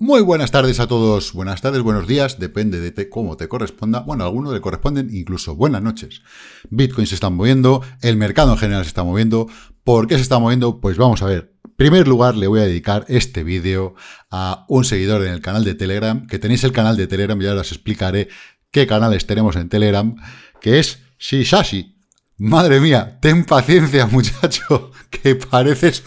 Muy buenas tardes a todos, buenas tardes, buenos días, depende de cómo te corresponda. Bueno, a algunos le corresponden incluso buenas noches. Bitcoin se está moviendo, el mercado en general se está moviendo. ¿Por qué se está moviendo? Pues vamos a ver. En primer lugar, le voy a dedicar este vídeo a un seguidor en el canal de Telegram, que tenéis el canal de Telegram, ya os explicaré qué canales tenemos en Telegram, que es Shishashi. Madre mía, ten paciencia, muchacho, que pareces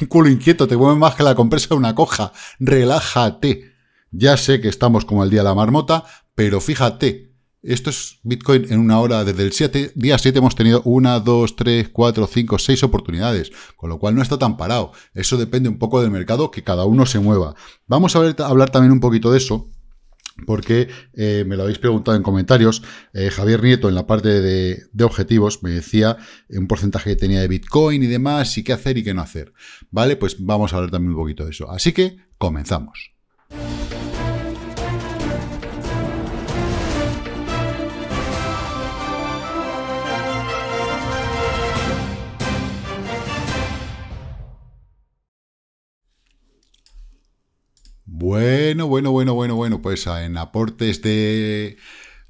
un culo inquieto, te mueves más que la compresa de una coja. Relájate. Ya sé que estamos como el día de la marmota, pero fíjate, esto es Bitcoin en una hora. Desde el 7, día 7 hemos tenido una, dos, tres, cuatro, cinco, seis oportunidades, con lo cual no está tan parado. Eso depende un poco del mercado, que cada uno se mueva. Vamos a hablar también un poquito de eso, porque eh, me lo habéis preguntado en comentarios. Eh, Javier Nieto en la parte de, de, objetivos me decía eh, un porcentaje que tenía de Bitcoin y demás, y qué hacer y qué no hacer. Vale, pues vamos a hablar también un poquito de eso. Así que comenzamos. Bueno, bueno, bueno, bueno, bueno, pues en aportes de,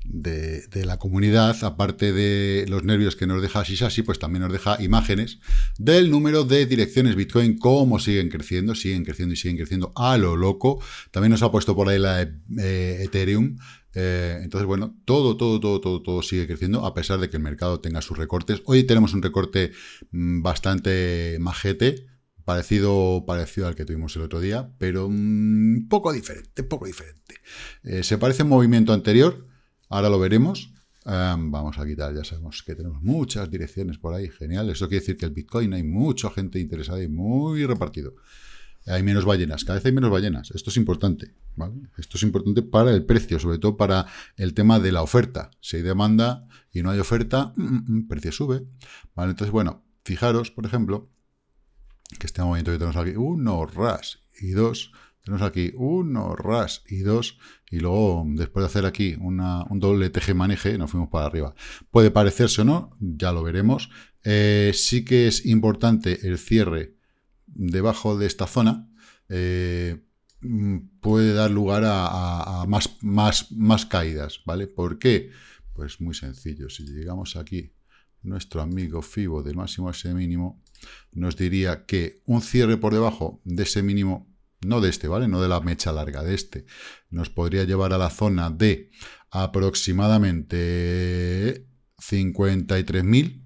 de, la comunidad, aparte de los nervios que nos deja así pues también nos deja imágenes del número de direcciones Bitcoin, cómo siguen creciendo, siguen creciendo y siguen creciendo a lo loco. También nos ha puesto por ahí la eh, Ethereum. Eh, entonces, bueno, todo, todo, todo, todo, todo sigue creciendo, a pesar de que el mercado tenga sus recortes. Hoy tenemos un recorte mm, bastante majete Parecido, al que tuvimos el otro día, pero un mm, poco diferente, poco diferente. Eh, se parece un movimiento anterior, ahora lo veremos. vamos a quitar, ya sabemos que tenemos muchas direcciones por ahí, genial. Eso quiere decir que el Bitcoin hay mucha gente interesada y muy repartido. Hay menos ballenas, cada vez hay menos ballenas. Esto es importante, Esto es importante para el precio, sobre todo para el tema de la oferta. Si hay demanda y no hay oferta, el mm, mm, precio sube. Entonces, bueno, fijaros, por ejemplo, que este momento que tenemos aquí, uno, ras y dos, tenemos aquí uno, ras y dos, y luego después de hacer aquí un doble teje maneje, nos fuimos para arriba. Puede parecerse o no, ya lo veremos. Eh, sí que es importante el cierre debajo de esta zona. Eh, mm, puede dar lugar a, más, más, más caídas, ¿vale? ¿Por qué? Pues muy sencillo, si llegamos aquí, nuestro amigo FIBO del máximo a ese mínimo, nos diría que un cierre por debajo de ese mínimo, no de este, ¿vale? No de la mecha larga, de este, nos podría llevar a la zona de aproximadamente 53.000,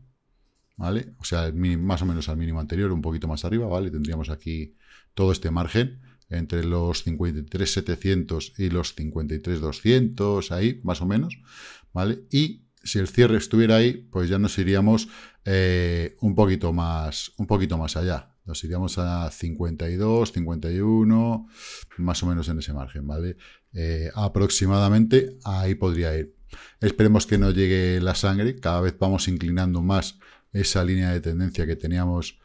¿vale? O sea, más o menos al mínimo anterior, un poquito más arriba, ¿vale? Tendríamos aquí todo este margen entre los 53.700 y los 53.200, ahí, más o menos, ¿vale? Y si el cierre estuviera ahí, pues ya nos iríamos eh, un, poquito más, un poquito más allá. Nos iríamos a 52, 51, más o menos en ese margen, ¿vale? Eh, aproximadamente ahí podría ir. Esperemos que no llegue la sangre. Cada vez vamos inclinando más esa línea de tendencia que teníamos.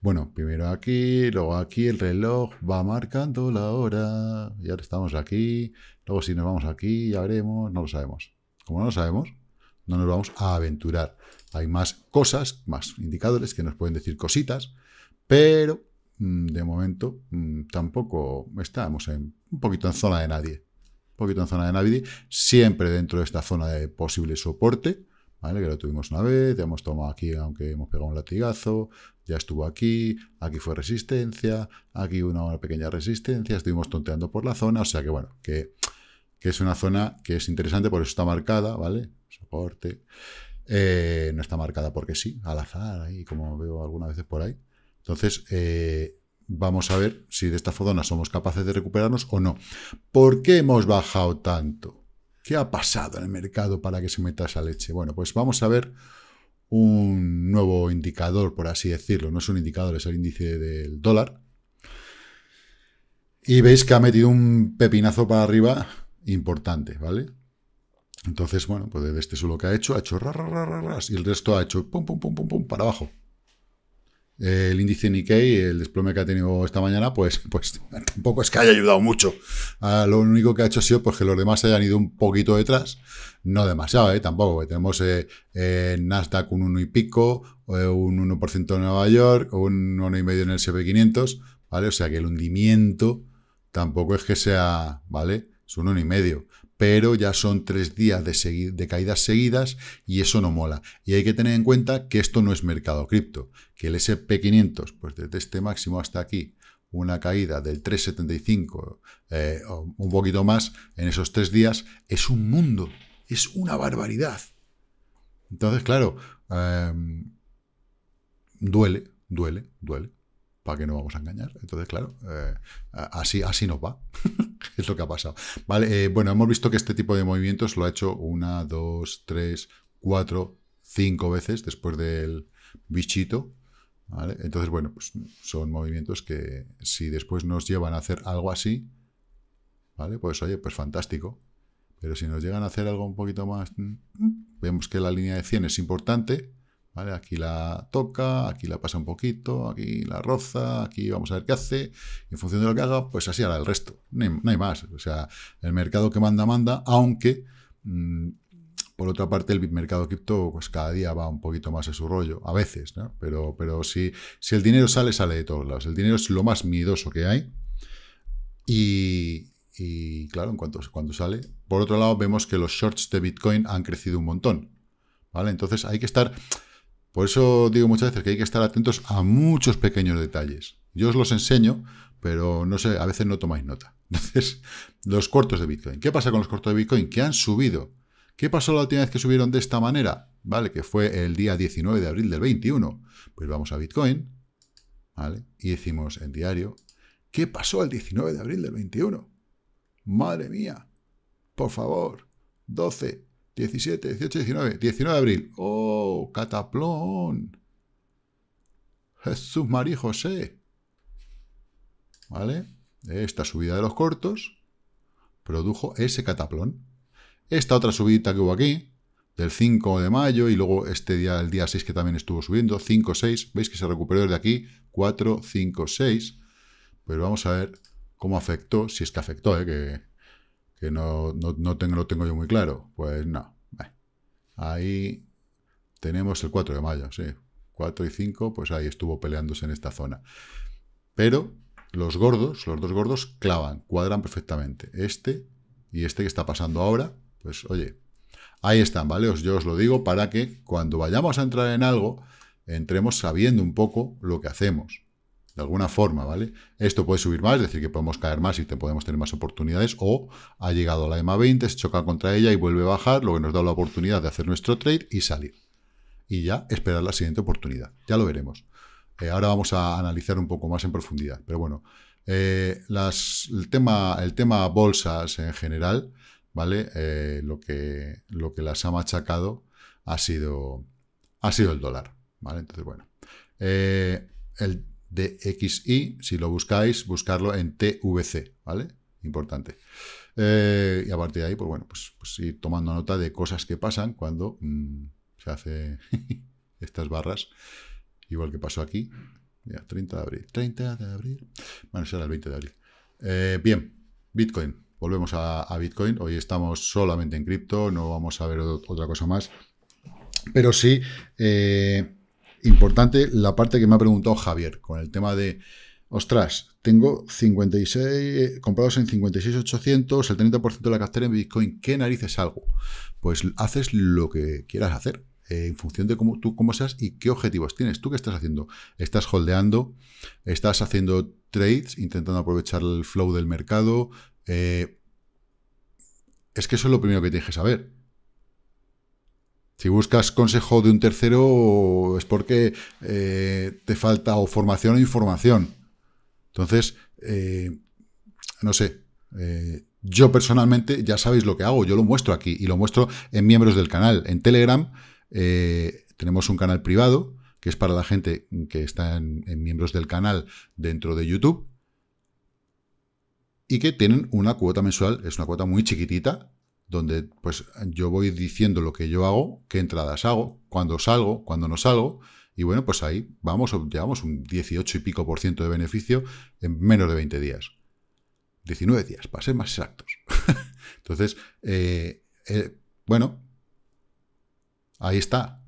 Bueno, primero aquí, luego aquí, el reloj va marcando la hora. Y ahora estamos aquí. Luego si nos vamos aquí, ya veremos, no lo sabemos. Como no lo sabemos, no nos vamos a aventurar. Hay más cosas, más indicadores que nos pueden decir cositas, pero mm, de momento mm, tampoco estamos en, un poquito en zona de nadie. Un poquito en zona de nadie, siempre dentro de esta zona de posible soporte, ¿vale? que lo tuvimos una vez, ya hemos tomado aquí, aunque hemos pegado un latigazo, ya estuvo aquí, aquí fue resistencia, aquí una, una pequeña resistencia, estuvimos tonteando por la zona, o sea que bueno, que que es una zona que es interesante, por eso está marcada, ¿vale? Soporte. Eh, no está marcada porque sí, al azar, ahí, como veo algunas veces por ahí. Entonces, eh, vamos a ver si de esta zona somos capaces de recuperarnos o no. ¿Por qué hemos bajado tanto? ¿Qué ha pasado en el mercado para que se meta esa leche? Bueno, pues vamos a ver un nuevo indicador, por así decirlo. No es un indicador, es el índice del dólar. Y veis que ha metido un pepinazo para arriba ...importante, ¿vale? Entonces, bueno, pues este este lo que ha hecho, ha hecho ras, y el resto ha hecho pum, pum, pum, pum, pum, para abajo. El índice Nikkei, el desplome que ha tenido esta mañana, pues, pues tampoco es que haya ayudado mucho. Ah, lo único que ha hecho ha sido pues, que los demás hayan ido un poquito detrás, no demasiado, ¿eh? tampoco. Tenemos eh, eh, Nasdaq un 1 y pico, eh, un 1% en Nueva York, un 1,5% en el SP500, ¿vale? O sea que el hundimiento tampoco es que sea, ¿vale? Son uno y medio. Pero ya son tres días de, caídas seguidas y eso no mola. Y hay que tener en cuenta que esto no es mercado cripto. Que el SP500, pues desde este máximo hasta aquí, una caída del 3,75 eh, o un poquito más en esos tres días, es un mundo. Es una barbaridad. Entonces, claro, em, duele, duele, duele. ¿Para que no vamos a engañar? Entonces, claro, eh, así, así nos va. es lo que ha pasado. Vale, eh, bueno, hemos visto que este tipo de movimientos lo ha hecho una, dos, tres, cuatro, cinco veces después del bichito. Entonces, bueno, pues son movimientos que si después nos llevan a hacer algo así, ¿vale? Pues oye, pues fantástico. Pero si nos llegan a hacer algo un poquito más, mm, mm, vemos que la línea de 100 es importante, ¿vale? Aquí la toca, aquí la pasa un poquito, aquí la roza, aquí vamos a ver qué hace. en función de lo que haga, pues así hará el resto. No hay, más. O sea, el mercado que manda, manda, aunque... Mm, por otra parte, el mercado cripto, pues cada día va un poquito más a su rollo, a veces, ¿no? Pero, pero si, si el dinero sale, sale de todos lados. El dinero es lo más miedoso que hay. Y, claro, en cuanto cuando sale. Por otro lado, vemos que los shorts de Bitcoin han crecido un montón. ¿Vale? Entonces hay que estar. Por eso digo muchas veces que hay que estar atentos a muchos pequeños detalles. Yo os los enseño, pero no sé, a veces no tomáis nota. Entonces, los cortos de Bitcoin. ¿Qué pasa con los cortos de Bitcoin? Que han subido. ¿Qué pasó la última vez que subieron de esta manera? ¿Vale? Que fue el día 19 de abril del 21. Pues vamos a Bitcoin, ¿vale? Y decimos en diario, ¿qué pasó el 19 de abril del 21? Madre mía, por favor, 12, 17, 18, 19. 19 de abril. ¡Oh! ¡Cataplón! Jesús María José. ¿Vale? Esta subida de los cortos produjo ese cataplón. Esta otra subida que hubo aquí, del 5 de mayo, y luego este día, el día 6 que también estuvo subiendo, 5, 6, veis que se recuperó desde aquí, 4, 5, 6. Pero vamos a ver cómo afectó, si es que afectó, ¿eh? que que no, tengo, lo tengo yo muy claro. Pues no. Ahí tenemos el 4 de mayo, sí. 4 y 5, pues ahí estuvo peleándose en esta zona. Pero los gordos, los dos gordos, clavan, cuadran perfectamente. Este y este que está pasando ahora, pues oye, ahí están, ¿vale? yo os lo digo para que cuando vayamos a entrar en algo, entremos sabiendo un poco lo que hacemos de alguna forma, ¿vale? Esto puede subir más, es decir, que podemos caer más y te podemos tener más oportunidades, o ha llegado la EMA 20, se choca contra ella y vuelve a bajar, lo que nos da la oportunidad de hacer nuestro trade y salir. Y ya esperar la siguiente oportunidad, ya lo veremos. Eh, ahora vamos a analizar un poco más en profundidad, pero bueno, eh, el, tema, el tema bolsas en general, ¿vale? Eh, lo, que, lo que las ha machacado ha sido, ha sido el dólar, ¿vale? Entonces, bueno, el D-X-Y, si lo buscáis, buscarlo en TVC, ¿vale? Importante. Eh, y a partir de ahí, pues bueno, pues, pues, ir tomando nota de cosas que pasan cuando mm, se hace estas barras, igual que pasó aquí, ya, 30 de abril, 30 de abril, bueno, será el 20 de abril. Eh, bien, Bitcoin, volvemos a, Bitcoin, hoy estamos solamente en cripto, no vamos a ver otra cosa más, pero sí... Eh, importante la parte que me ha preguntado Javier con el tema de, ostras, tengo 56 eh, comprados en 56.800, el 30% de la cartera en Bitcoin, ¿qué narices algo? Pues haces lo que quieras hacer eh, en función de cómo tú cómo seas y qué objetivos tienes. ¿Tú qué estás haciendo? ¿Estás holdeando? ¿Estás haciendo trades intentando aprovechar el flow del mercado? Eh, es que eso es lo primero que tienes que saber. Si buscas consejo de un tercero es porque eh, te falta o formación o información. Entonces, eh, no sé, eh, yo personalmente ya sabéis lo que hago, yo lo muestro aquí y lo muestro en miembros del canal. En Telegram tenemos un canal privado que es para la gente que está en miembros del canal dentro de YouTube y que tienen una cuota mensual, es una cuota muy chiquitita, donde pues yo voy diciendo lo que yo hago, qué entradas hago, cuándo salgo, cuándo no salgo, y bueno, pues ahí vamos, llevamos un 18 y pico por ciento de beneficio en menos de 20 días. 19 días, para ser más exactos. Entonces, eh, eh, bueno, ahí está.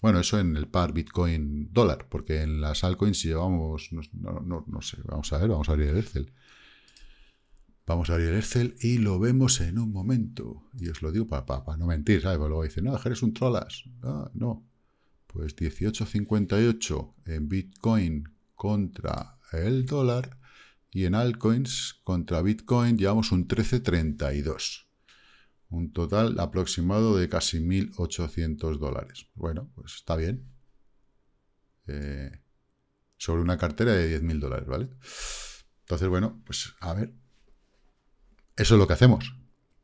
Bueno, eso en el par Bitcoin dólar, porque en las altcoins llevamos, no, no, no sé, vamos a ver, vamos a abrir el Excel. Vamos a abrir el Excel y lo vemos en un momento. Y os lo digo para, no mentir, ¿sabes? Luego dice, no, eres un trolas. Ah, no. Pues 18.58 en Bitcoin contra el dólar y en altcoins contra Bitcoin llevamos un 13.32. Un total aproximado de casi 1.800 dólares. Bueno, pues está bien. Eh, sobre una cartera de 10.000 dólares, ¿vale? Entonces, bueno, pues a ver, eso es lo que hacemos.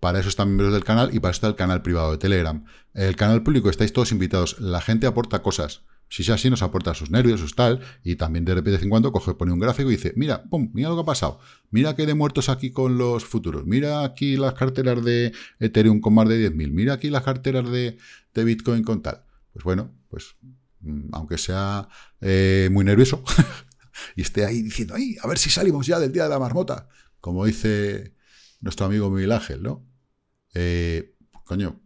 Para eso están miembros del canal y para eso está el canal privado de Telegram. El canal público estáis todos invitados. La gente aporta cosas. Si es así, nos aporta sus nervios, sus tal, y también de repente en cuando coge, pone un gráfico y dice, mira, pum, mira lo que ha pasado, mira que de muertos aquí con los futuros, mira aquí las carteras de Ethereum con más de 10.000, mira aquí las carteras de, Bitcoin con tal. Pues bueno, pues mm, aunque sea eh, muy nervioso y esté ahí diciendo, ay, a ver si salimos ya del día de la marmota, como dice nuestro amigo Miguel Ángel, ¿no? Eh, coño,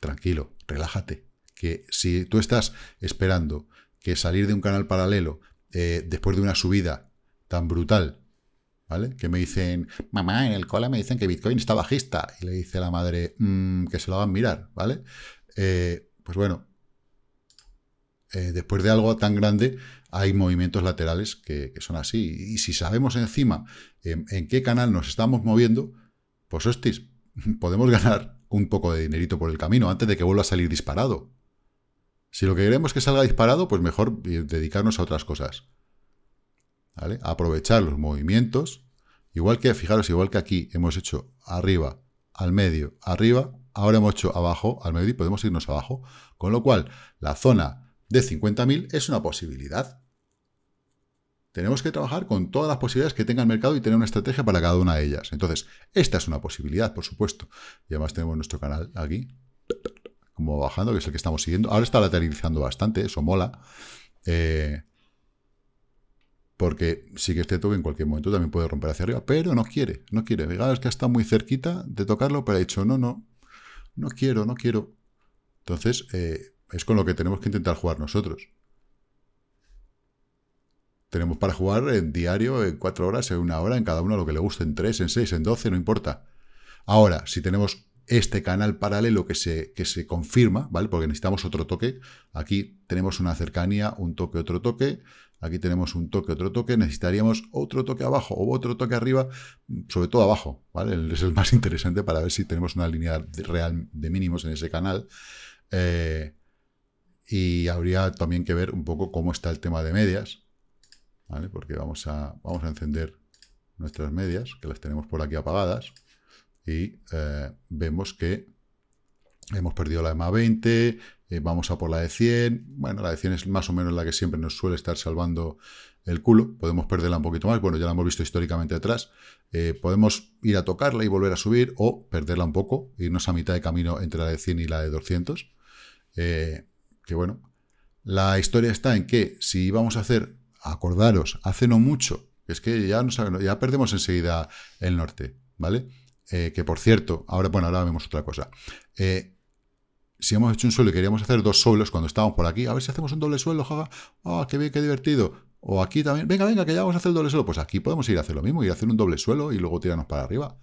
tranquilo, relájate. Que si tú estás esperando que salir de un canal paralelo eh, después de una subida tan brutal, ¿vale? Que me dicen, mamá, en el cola me dicen que Bitcoin está bajista. Y le dice la madre, mm, que se lo a mirar, ¿vale? Eh, pues bueno, después de algo tan grande, hay movimientos laterales que, son así. Y si sabemos encima eh, en, qué canal nos estamos moviendo, pues hostis, podemos ganar un poco de dinerito por el camino antes de que vuelva a salir disparado. Si lo que queremos es que salga disparado, pues mejor eh, dedicarnos a otras cosas. Aprovechar los movimientos. Igual que, fijaros, igual que aquí hemos hecho arriba, al medio, arriba, ahora hemos hecho abajo, al medio y podemos irnos abajo. Con lo cual, la zona de 50.000 es una posibilidad. Tenemos que trabajar con todas las posibilidades que tenga el mercado y tener una estrategia para cada una de ellas. Entonces, esta es una posibilidad, por supuesto. Y además tenemos nuestro canal aquí, como bajando, que es el que estamos siguiendo. Ahora está lateralizando bastante, eso mola. Eh, porque sí que este toque en cualquier momento también puede romper hacia arriba, pero no quiere, no quiere. Ah, es que está muy cerquita de tocarlo, pero ha dicho, no, no, no quiero, no quiero. Entonces, eh, es con lo que tenemos que intentar jugar nosotros. Tenemos para jugar en diario, en cuatro horas, en una hora, en cada uno lo que le guste, en tres, en seis, en doce, no importa. Ahora, si tenemos este canal paralelo que se, que se confirma, ¿vale? Porque necesitamos otro toque. Aquí tenemos una cercanía, un toque, otro toque. Aquí tenemos un toque, otro toque. Necesitaríamos otro toque abajo o otro toque arriba, sobre todo abajo, ¿vale? Es el más interesante para ver si tenemos una línea real de mínimos en ese canal. Eh, y habría también que ver un poco cómo está el tema de medias, ¿vale? Porque vamos a, vamos a encender nuestras medias, que las tenemos por aquí apagadas, y eh, vemos que hemos perdido la EMA 20, eh, vamos a por la de 100, bueno, la de 100 es más o menos la que siempre nos suele estar salvando el culo, podemos perderla un poquito más, bueno, ya la hemos visto históricamente atrás, eh, podemos ir a tocarla y volver a subir, o perderla un poco, irnos a mitad de camino entre la de 100 y la de 200, que bueno, la historia está en que si íbamos a hacer, acordaros, hace no mucho, es que ya, no, ya perdemos enseguida el norte, ¿vale? Eh, que por cierto, ahora, bueno, ahora vemos otra cosa. Eh, si hemos hecho un suelo y queríamos hacer dos suelos cuando estábamos por aquí, a ver si hacemos un doble suelo, jaja, oh, qué bien, qué divertido. O aquí también, venga, venga, que ya vamos a hacer el doble suelo. Pues aquí podemos ir a hacer lo mismo, ir a hacer un doble suelo y luego tirarnos para arriba.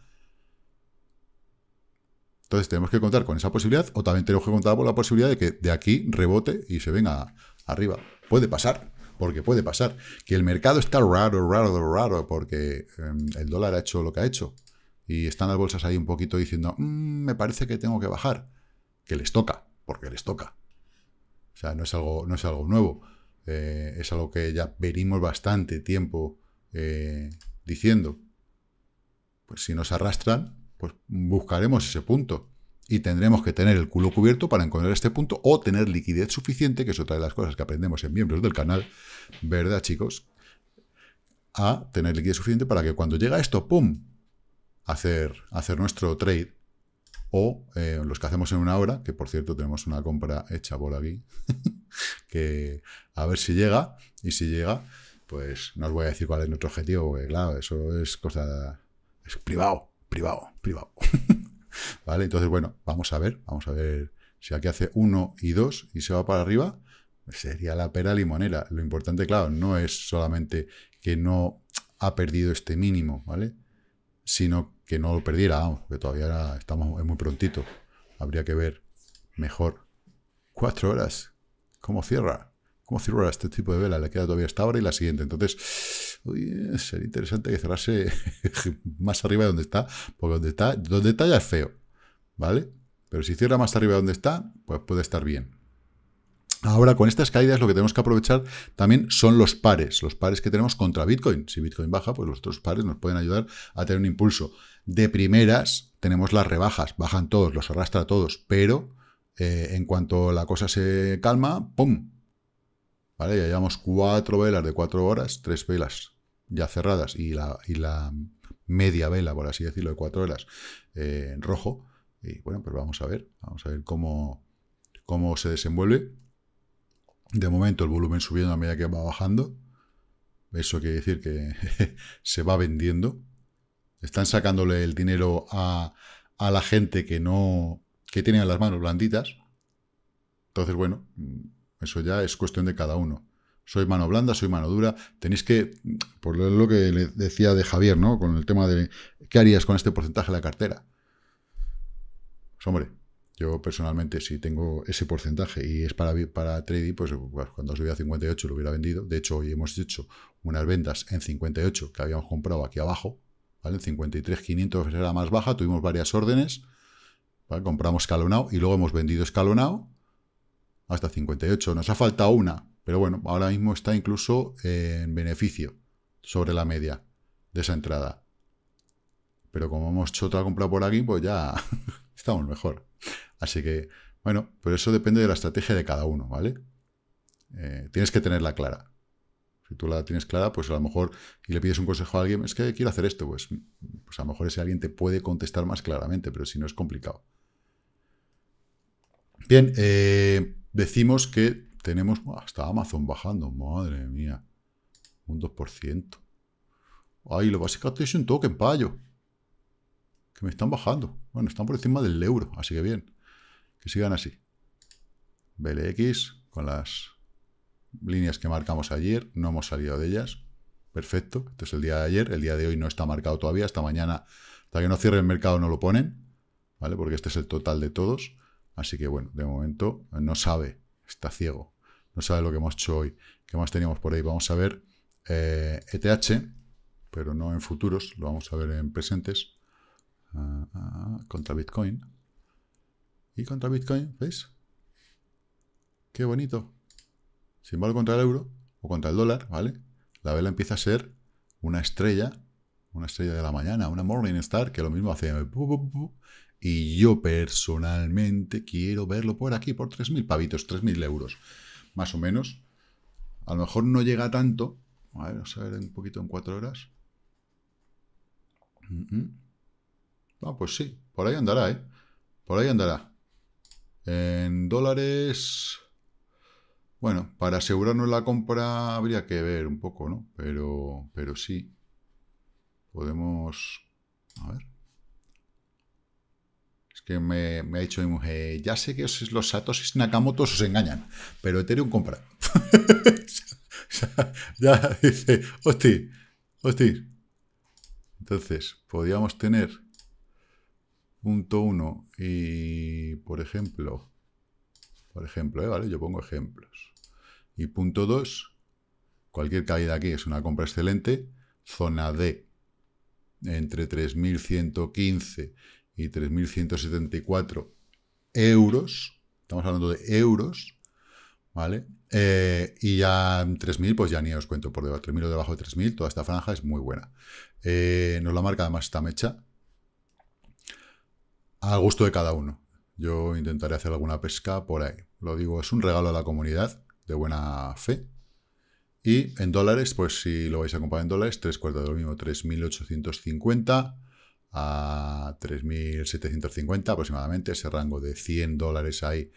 Entonces tenemos que contar con esa posibilidad o también tenemos que contar con la posibilidad de que de aquí rebote y se venga arriba. Puede pasar, porque puede pasar. Que el mercado está raro, raro, raro, porque em, el dólar ha hecho lo que ha hecho. Y están las bolsas ahí un poquito diciendo, mm, me parece que tengo que bajar. Que les toca, porque les toca. O sea, no es algo, no es algo nuevo. Eh, es algo que ya venimos bastante tiempo eh, diciendo. Pues si nos arrastran, pues buscaremos ese punto. Y tendremos que tener el culo cubierto para encontrar este punto o tener liquidez suficiente, que es otra de las cosas que aprendemos en miembros del canal, ¿verdad, chicos? A tener liquidez suficiente para que cuando llega esto, ¡pum! Hacer, hacer nuestro trade o eh, los que hacemos en una hora, que por cierto tenemos una compra hecha por aquí, que a ver si llega, y si llega, pues no os voy a decir cuál es nuestro objetivo, porque claro, eso es cosa, es privado, privado, privado. ¿Vale? Entonces, bueno, vamos a ver, vamos a ver si aquí hace 1 y 2 y se va para arriba, sería la pera limonera. Lo importante, claro, no es solamente que no ha perdido este mínimo, ¿vale? Sino que no lo perdiera, vamos, que todavía estamos, es muy prontito. Habría que ver mejor. Cuatro horas, ¿cómo cierra? cómo cierra este tipo de vela, le queda todavía esta hora y la siguiente. Entonces, sería interesante que cerrase más arriba de donde está, porque donde está, donde está ya es feo, ¿vale? Pero si cierra más arriba de donde está, pues puede estar bien. Ahora, con estas caídas, lo que tenemos que aprovechar también son los pares, los pares que tenemos contra Bitcoin. Si Bitcoin baja, pues los otros pares nos pueden ayudar a tener un impulso. De primeras, tenemos las rebajas, bajan todos, los arrastra todos, pero eh, en cuanto la cosa se calma, ¡pum! ¿vale? Ya llevamos cuatro velas de cuatro horas, tres velas ya cerradas y la, la media vela, por así decirlo, de cuatro horas eh, en rojo. Y bueno, pues vamos a ver, vamos a ver cómo, cómo se desenvuelve. De momento el volumen subiendo a medida que va bajando. Eso quiere decir que se va vendiendo. Están sacándole el dinero a, a la gente que no que tiene las manos blanditas. Entonces, bueno, eso ya es cuestión de cada uno. Soy mano blanda, soy mano dura. Tenéis que, por lo que le decía de Javier, ¿no? Con el tema de qué harías con este porcentaje de la cartera. Pues hombre, yo personalmente, si tengo ese porcentaje y es para, para trading, pues, pues cuando subía a 58 lo hubiera vendido. De hecho, hoy hemos hecho unas ventas en 58 que habíamos comprado aquí abajo. ¿vale? En 53.500 era más baja, tuvimos varias órdenes. Compramos escalonado y luego hemos vendido escalonado hasta 58. Nos ha faltado una, pero bueno, ahora mismo está incluso en beneficio sobre la media de esa entrada. Pero como hemos hecho otra compra por aquí, pues ya estamos mejor. Así que, bueno, pero eso depende de la estrategia de cada uno, ¿vale? Eh, tienes que tenerla clara. Si tú la tienes clara, pues a lo mejor, y le pides un consejo a alguien, es que quiero hacer esto, pues, pues a lo mejor ese alguien te puede contestar más claramente, pero si no es complicado. Bien, eh, decimos que tenemos hasta Amazon bajando. Madre mía. Un 2%. Ay, lo básico es un token, payo. Que me están bajando. Bueno, están por encima del euro, así que bien. Que sigan así. BLX con las líneas que marcamos ayer. No hemos salido de ellas. Perfecto. Este es el día de ayer. El día de hoy no está marcado todavía. Hasta mañana, hasta que no cierre el mercado, no lo ponen. ¿Vale? Porque este es el total de todos. Así que bueno, de momento eh, no sabe, está ciego, no sabe lo que hemos hecho hoy. ¿Qué más teníamos por ahí? Vamos a ver ETH, e pero no en futuros, lo vamos a ver en presentes. Ah, ah, contra Bitcoin. Y contra Bitcoin, ¿veis? Qué bonito. Sin embargo contra el euro o contra el dólar, ¿vale? La vela empieza a ser una estrella, una estrella de la mañana, una morning star, que lo mismo hace y yo personalmente quiero verlo por aquí, por 3.000 pavitos, 3.000 euros, más o menos. A lo mejor no llega tanto. A ver, vamos a ver un poquito en cuatro horas. Ah, pues sí, por ahí andará, ¿eh? Por ahí andará. En dólares... Bueno, para asegurarnos la compra habría que ver un poco, ¿no? Pero, pero sí. Podemos... A ver que me, ha dicho mi mujer, ya sé que los satos y Nakamoto os engañan, pero Ethereum compra. ya dice, Hostia, Hostia. Entonces, podríamos tener punto 1 y, por ejemplo, por ejemplo, ¿eh? ¿vale? Yo pongo ejemplos. Y punto 2. cualquier caída aquí es una compra excelente. Zona D, entre 3115 y 3.174 euros. Estamos hablando de euros, ¿vale? Eh, y ya 3.000, pues ya ni os cuento por debajo. 3.000 o debajo de 3.000, toda esta franja es muy buena. Eh, nos la marca además esta mecha. al gusto de cada uno. Yo intentaré hacer alguna pesca por ahí. Lo digo, es un regalo a la comunidad, de buena fe. Y en dólares, pues si lo vais a comprar en dólares, tres cuartos de lo mismo, 3.850 a 3.750 aproximadamente, ese rango de 100 dólares ahí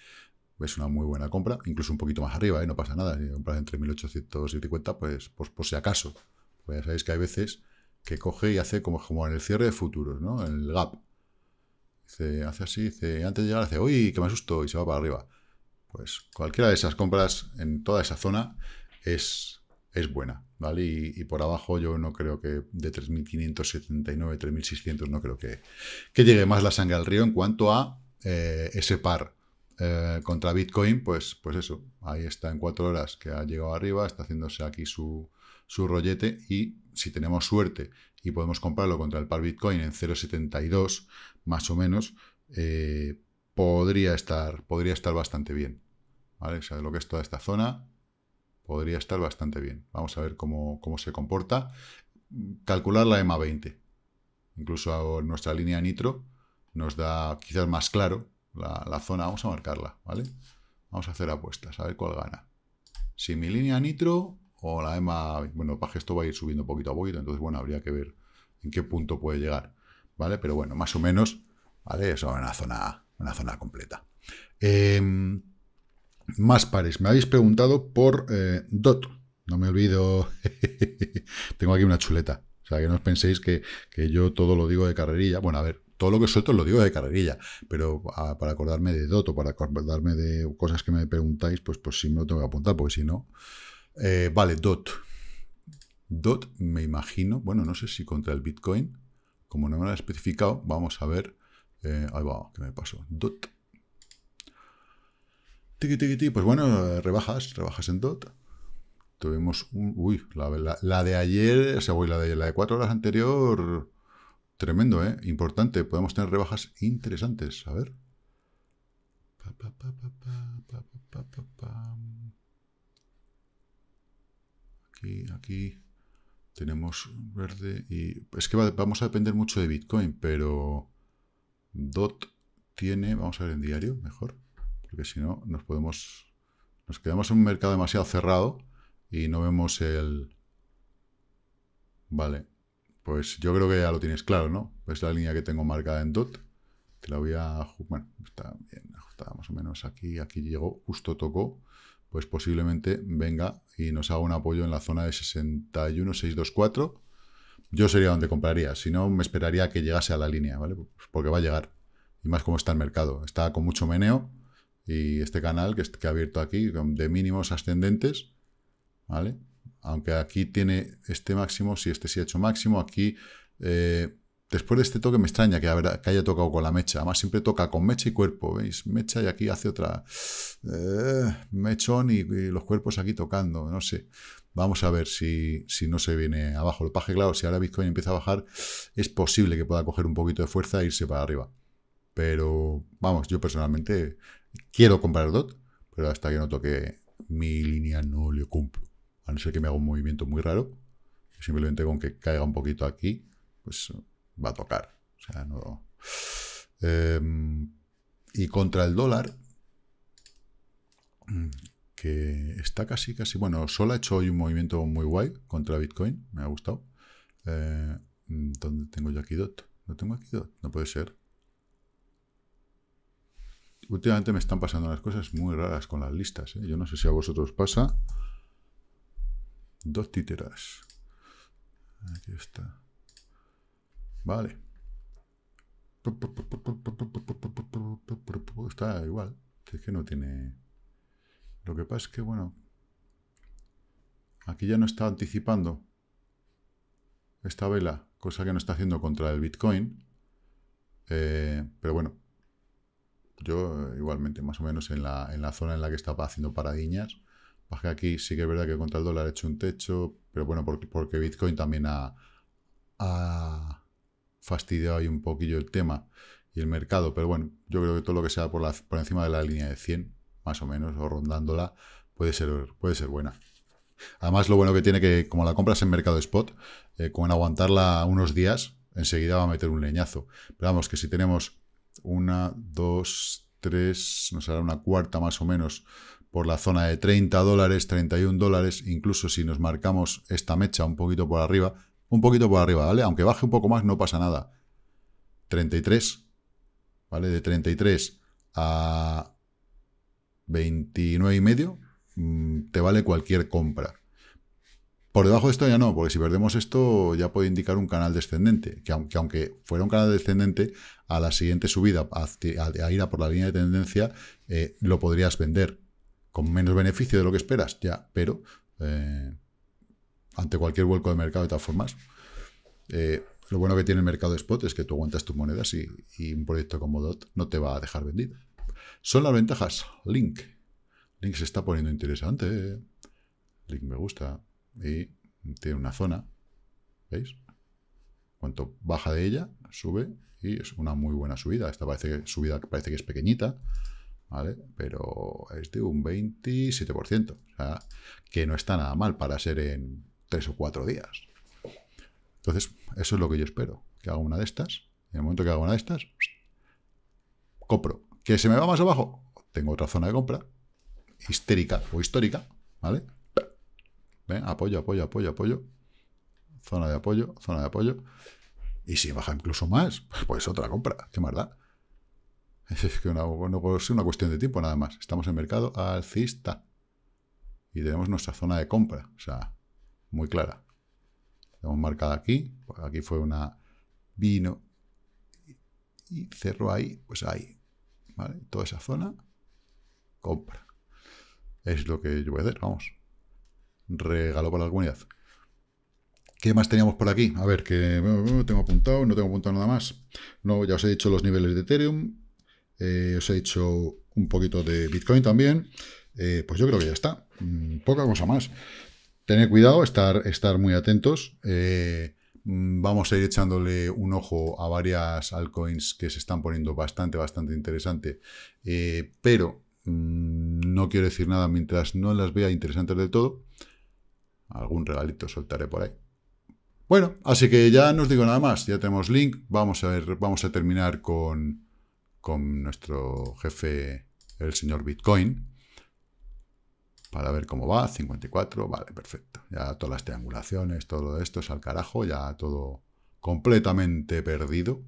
es una muy buena compra, incluso un poquito más arriba, y ¿eh? no pasa nada, si compras en 3.850, pues, pues por si acaso, pues ya sabéis que hay veces que coge y hace como, como en el cierre de futuros, ¿no? En el gap. hace así, dice, antes de llegar hace, uy, que me asusto, y se va para arriba. Pues cualquiera de esas compras en toda esa zona es es buena, ¿vale? Y, por abajo yo no creo que de 3.579, 3.600, no creo que, que llegue más la sangre al río. En cuanto a eh, ese par eh, contra Bitcoin, pues, pues eso, ahí está en cuatro horas que ha llegado arriba, está haciéndose aquí su, su rollete y si tenemos suerte y podemos comprarlo contra el par Bitcoin en 0.72, más o menos, eh, podría, estar, podría estar bastante bien. ¿Vale? O sea, lo que es toda esta zona, podría estar bastante bien. Vamos a ver cómo, se comporta. Calcular la EMA 20. Incluso nuestra línea nitro nos da quizás más claro la, zona. Vamos a marcarla, ¿vale? Vamos a hacer apuestas, a ver cuál gana. Si mi línea nitro o la EMA... Bueno, para esto va a ir subiendo poquito a poquito, entonces, bueno, habría que ver en qué punto puede llegar, ¿vale? Pero bueno, más o menos, ¿vale? Eso en una zona, una zona completa. Em, más pares. Me habéis preguntado por eh, DOT. No me olvido. Tengo aquí una chuleta. O sea, que no os penséis que, yo todo lo digo de carrerilla. Bueno, a ver, todo lo que suelto lo digo de carrerilla. Pero ah, para acordarme de DOT o para acordarme de cosas que me preguntáis, pues, pues sí me lo tengo que apuntar, porque si no... Eh, vale, DOT. DOT, me imagino... Bueno, no sé si contra el Bitcoin. Como no me lo he especificado, vamos a ver... Eh, ahí va, ¿qué me pasó? DOT pues bueno, rebajas, rebajas en DOT. Tuvimos un, uy, la, de ayer, o sea, la de, la de cuatro horas anterior, tremendo, ¿eh? Importante, podemos tener rebajas interesantes, a ver. aquí, aquí tenemos verde y es que vamos a depender mucho de Bitcoin, pero DOT tiene, vamos a ver en diario, mejor porque si no nos podemos, nos quedamos en un mercado demasiado cerrado y no vemos el... Vale, pues yo creo que ya lo tienes claro, ¿no? Es la línea que tengo marcada en DOT. Te la voy a... Bueno, está bien ajustada más o menos aquí. Aquí llegó, justo tocó. Pues posiblemente venga y nos haga un apoyo en la zona de 61,624. Yo sería donde compraría. Si no, me esperaría que llegase a la línea, ¿vale? Pues porque va a llegar. Y más como está el mercado. Está con mucho meneo. Y este canal que, que ha abierto aquí, de mínimos ascendentes, ¿vale? Aunque aquí tiene este máximo, si este sí ha hecho máximo, aquí... Eh, después de este toque me extraña que, haya tocado con la mecha. Además siempre toca con mecha y cuerpo, ¿veis? Mecha y aquí hace otra... Eh, mechón y, los cuerpos aquí tocando, no sé. Vamos a ver si, si no se viene abajo. El paje, claro, si ahora Bitcoin empieza a bajar, es posible que pueda coger un poquito de fuerza e irse para arriba. Pero, vamos, yo personalmente Quiero comprar DOT, pero hasta que no toque mi línea no le cumplo. A no ser que me haga un movimiento muy raro, simplemente con que caiga un poquito aquí, pues va a tocar. O sea, no... Em, y contra el dólar, que está casi, casi... Bueno, solo ha hecho hoy un movimiento muy guay contra Bitcoin, me ha gustado. Eh, ¿Dónde tengo yo aquí DOT? ¿No tengo aquí DOT? No puede ser últimamente me están pasando las cosas muy raras con las listas. ¿eh? Yo no sé si a vosotros pasa. Dos títeras. Aquí está. Vale. Está igual. Es que no tiene... Lo que pasa es que, bueno... Aquí ya no está anticipando esta vela, cosa que no está haciendo contra el Bitcoin. Eh, pero bueno, yo eh, igualmente, más o menos en la, en la zona en la que estaba haciendo paradiñas. Porque aquí sí que es verdad que contra el dólar he hecho un techo, pero bueno, porque, porque Bitcoin también ha, ha fastidiado ahí un poquillo el tema y el mercado. Pero bueno, yo creo que todo lo que sea por, la, por encima de la línea de 100, más o menos, o rondándola, puede ser, puede ser buena. Además, lo bueno que tiene que, como la compras en mercado spot, eh, con aguantarla unos días, enseguida va a meter un leñazo. Pero vamos, que si tenemos una, dos, tres, nos hará una cuarta más o menos por la zona de 30 dólares, 31 dólares, incluso si nos marcamos esta mecha un poquito por arriba, un poquito por arriba, ¿vale? Aunque baje un poco más, no pasa nada. 33, ¿vale? De 33 a 29 y medio, mm, te vale cualquier compra. Por debajo de esto ya no, porque si perdemos esto ya puede indicar un canal descendente, que aunque, fuera un canal descendente, a la siguiente subida, a, ir a por la línea de tendencia, eh, lo podrías vender con menos beneficio de lo que esperas, ya, pero eh, ante cualquier vuelco de mercado de todas formas. Eh, lo bueno que tiene el mercado de spot es que tú aguantas tus monedas y, y un proyecto como DOT no te va a dejar vendido. Son las ventajas. Link. Link se está poniendo interesante. Link me gusta y tiene una zona, ¿veis? Cuanto baja de ella, sube y es una muy buena subida. Esta parece, subida parece que es pequeñita, ¿vale? Pero es de un 27%, o sea, que no está nada mal para ser en tres o cuatro días. Entonces, eso es lo que yo espero, que haga una de estas. En el momento que haga una de estas, compro. ¿Que se me va más abajo? Tengo otra zona de compra, histérica o histórica, ¿vale? Apoyo, apoyo, apoyo, apoyo. Zona de apoyo, zona de apoyo. Y si baja incluso más, pues otra compra. Qué maldad. Es que una, bueno, es una cuestión de tiempo nada más. Estamos en mercado alcista. Y tenemos nuestra zona de compra. O sea, muy clara. Hemos marcado aquí. Pues aquí fue una vino. Y cerró ahí. Pues ahí. ¿Vale? Toda esa zona. Compra. Es lo que yo voy a hacer. Vamos regalo para la comunidad. ¿Qué más teníamos por aquí? A ver, que eh, eh, tengo apuntado, no tengo apuntado nada más. No, ya os he dicho los niveles de Ethereum. Eh, os he dicho un poquito de Bitcoin también. pues yo creo que ya está. Mm, poca cosa más. Tener cuidado, estar, estar muy atentos. Mm, vamos a ir echándole un ojo a varias altcoins que se están poniendo bastante, bastante interesante. pero mm, no quiero decir nada mientras no las vea interesantes del todo. Algún regalito soltaré por ahí. Bueno, así que ya no os digo nada más. Ya tenemos link. Vamos a, ver, vamos a terminar con, nuestro jefe, el señor Bitcoin. Para ver cómo va. 54. Vale, perfecto. Ya todas las triangulaciones, todo esto es al carajo. Ya todo completamente perdido.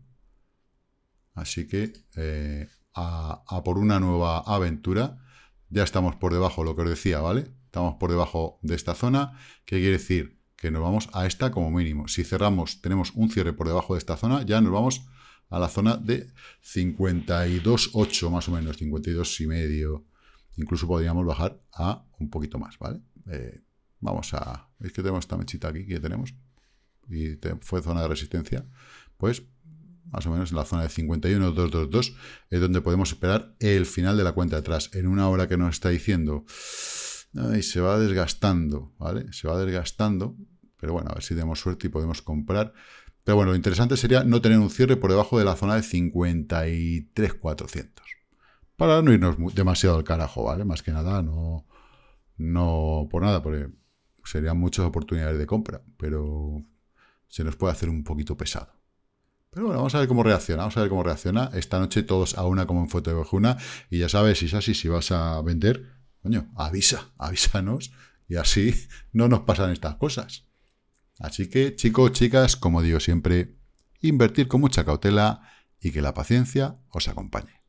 Así que eh, a, por una nueva aventura. Ya estamos por debajo, lo que os decía, ¿vale? estamos por debajo de esta zona, ¿Qué quiere decir que nos vamos a esta como mínimo. Si cerramos, tenemos un cierre por debajo de esta zona, ya nos vamos a la zona de 52.8 más o menos, 52,5. Incluso podríamos bajar a un poquito más, ¿vale? Eh, vamos a... ¿Veis que tenemos esta mechita aquí que tenemos? Y fue zona de resistencia. Pues más o menos en la zona de 51.222 es donde podemos esperar el final de la cuenta atrás. En una hora que nos está diciendo y se va desgastando, ¿vale? Se va desgastando, pero bueno, a ver si demos suerte y podemos comprar. Pero bueno, lo interesante sería no tener un cierre por debajo de la zona de 53,400. Para no irnos demasiado al carajo, ¿vale? Más que nada, no, no por nada, porque serían muchas oportunidades de compra, pero se nos puede hacer un poquito pesado. Pero bueno, vamos a ver cómo reacciona, vamos a ver cómo reacciona. Esta noche todos a una como en foto de Bajuna. Y ya sabes, si es así, si vas a vender, coño, avisa, avísanos y así no nos pasan estas cosas. Así que, chicos, chicas, como digo siempre, invertir con mucha cautela y que la paciencia os acompañe.